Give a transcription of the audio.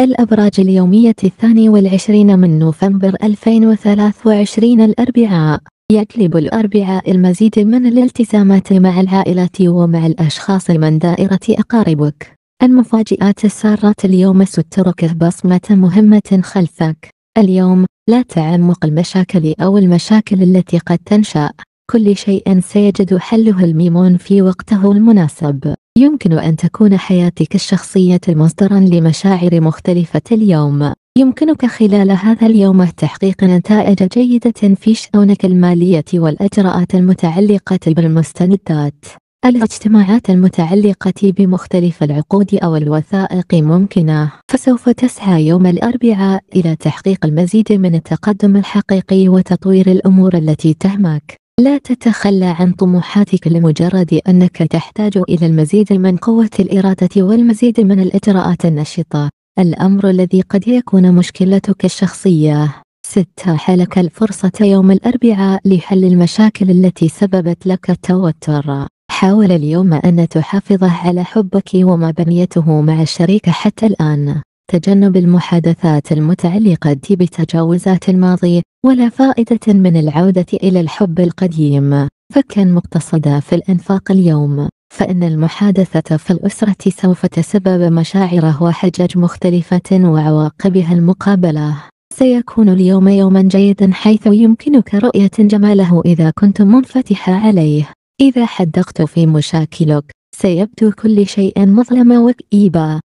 الأبراج اليومية الثاني والعشرين من نوفمبر 2023 الأربعاء يجلب الأربعاء المزيد من الالتزامات مع العائلة ومع الأشخاص من دائرة أقاربك المفاجآت السارة اليوم سترك بصمة مهمة خلفك اليوم لا تعمق المشاكل أو المشاكل التي قد تنشأ كل شيء سيجد حله الميمون في وقته المناسب يمكن أن تكون حياتك الشخصية مصدرا لمشاعر مختلفة اليوم يمكنك خلال هذا اليوم تحقيق نتائج جيدة في شؤونك المالية والإجراءات المتعلقة بالمستندات الاجتماعات المتعلقة بمختلف العقود أو الوثائق ممكنة فسوف تسعى يوم الأربعاء إلى تحقيق المزيد من التقدم الحقيقي وتطوير الأمور التي تهمك لا تتخلى عن طموحاتك لمجرد أنك تحتاج إلى المزيد من قوة الإرادة والمزيد من الإجراءات النشطة الأمر الذي قد يكون مشكلتك الشخصية 6. حلك الفرصة يوم الأربعاء لحل المشاكل التي سببت لك التوتر حاول اليوم أن تحافظ على حبك وما بنيته مع الشريك حتى الآن تجنب المحادثات المتعلقة بتجاوزات الماضي ولا فائدة من العودة إلى الحب القديم فكن مقتصدا في الإنفاق اليوم فإن المحادثة في الأسرة سوف تسبب مشاعر وحجج مختلفة وعواقبها المقابلة سيكون اليوم يوما جيدا حيث يمكنك رؤية جماله إذا كنت منفتحة عليه إذا حدقت في مشاكلك سيبدو كل شيء مظلم وكئيبا